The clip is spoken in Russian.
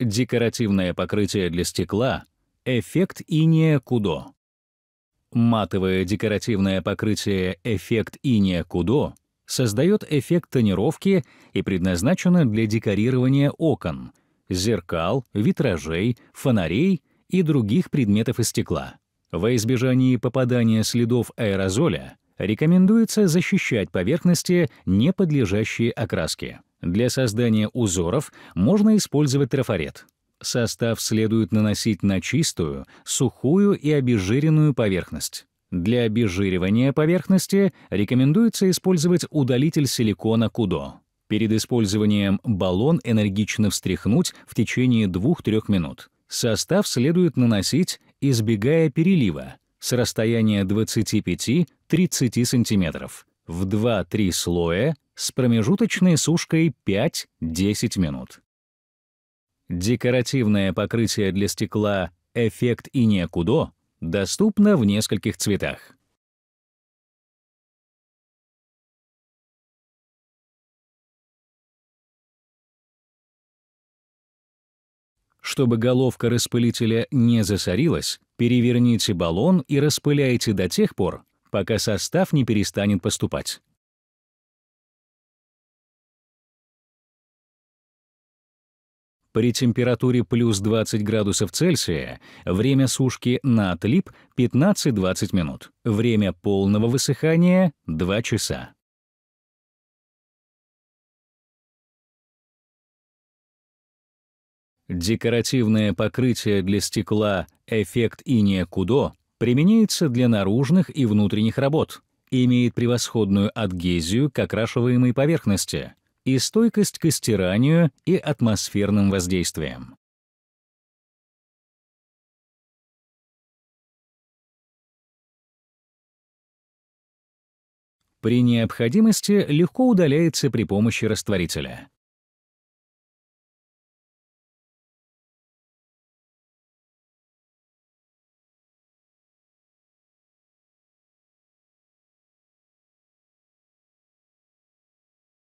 декоративное покрытие для стекла, эффект иния кудо. Матовое декоративное покрытие эффект иния кудо создает эффект тонировки и предназначено для декорирования окон, зеркал, витражей, фонарей и других предметов из стекла. Во избежании попадания следов аэрозоля рекомендуется защищать поверхности, не подлежащие окраске. Для создания узоров можно использовать трафарет. Состав следует наносить на чистую, сухую и обезжиренную поверхность. Для обезжиривания поверхности рекомендуется использовать удалитель силикона Кудо. Перед использованием баллон энергично встряхнуть в течение 2-3 минут. Состав следует наносить, избегая перелива, с расстояния 25-30 см в 2-3 слоя с промежуточной сушкой 5-10 минут. Декоративное покрытие для стекла «Эффект Иния Кудо» доступно в нескольких цветах. Чтобы головка распылителя не засорилась, переверните баллон и распыляйте до тех пор, пока состав не перестанет поступать. При температуре плюс 20 градусов Цельсия время сушки на отлип 15-20 минут, время полного высыхания — 2 часа. Декоративное покрытие для стекла «Эффект иния Кудо» Применяется для наружных и внутренних работ, имеет превосходную адгезию к окрашиваемой поверхности и стойкость к стиранию и атмосферным воздействиям. При необходимости легко удаляется при помощи растворителя.